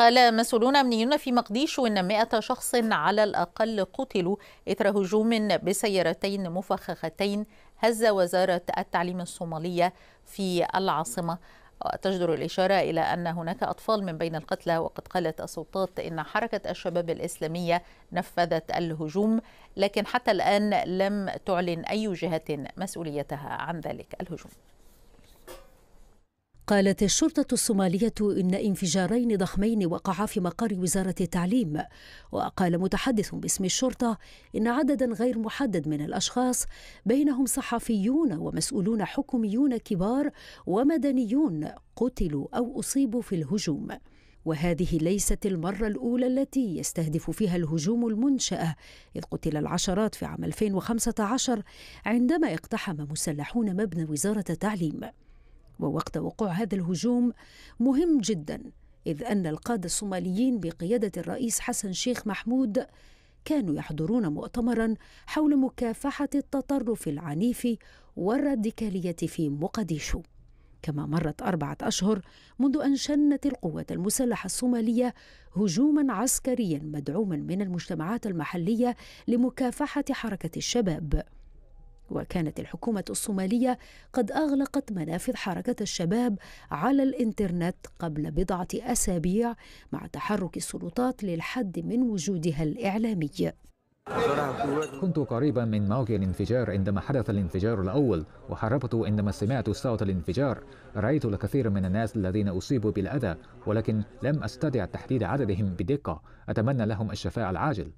قال مسؤولون أمنيون في مقديش أن 100 شخص على الأقل قتلوا إثر هجوم بسيارتين مفخختين هز وزارة التعليم الصومالية في العاصمة تجدر الإشارة إلى أن هناك أطفال من بين القتلى وقد قالت السلطات إن حركة الشباب الإسلامية نفذت الهجوم لكن حتى الآن لم تعلن أي جهة مسؤوليتها عن ذلك الهجوم قالت الشرطة الصومالية إن انفجارين ضخمين وقعا في مقر وزارة التعليم وقال متحدث باسم الشرطة إن عددا غير محدد من الأشخاص بينهم صحفيون ومسؤولون حكوميون كبار ومدنيون قتلوا أو أصيبوا في الهجوم وهذه ليست المرة الأولى التي يستهدف فيها الهجوم المنشأة إذ قتل العشرات في عام 2015 عندما اقتحم مسلحون مبنى وزارة التعليم ووقت وقوع هذا الهجوم مهم جدا إذ أن القادة الصوماليين بقيادة الرئيس حسن شيخ محمود كانوا يحضرون مؤتمرا حول مكافحة التطرف العنيف والراديكالية في مقديشو كما مرت أربعة أشهر منذ أن شنت القوات المسلحة الصومالية هجوما عسكريا مدعوما من المجتمعات المحلية لمكافحة حركة الشباب وكانت الحكومة الصومالية قد أغلقت منافذ حركة الشباب على الإنترنت قبل بضعة أسابيع مع تحرك السلطات للحد من وجودها الإعلامي كنت قريبا من موقع الانفجار عندما حدث الانفجار الأول وحربت عندما سمعت صوت الانفجار رأيت الكثير من الناس الذين أصيبوا بالأذى ولكن لم أستطع تحديد عددهم بدقة أتمنى لهم الشفاء العاجل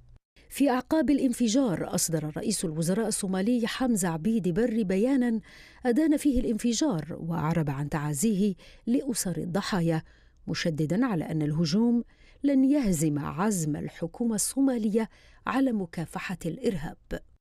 في أعقاب الانفجار أصدر رئيس الوزراء الصومالي حمزة عبيد بري بيانا أدان فيه الانفجار وأعرب عن تعازيه لأسر الضحايا مشددا على أن الهجوم لن يهزم عزم الحكومة الصومالية على مكافحة الإرهاب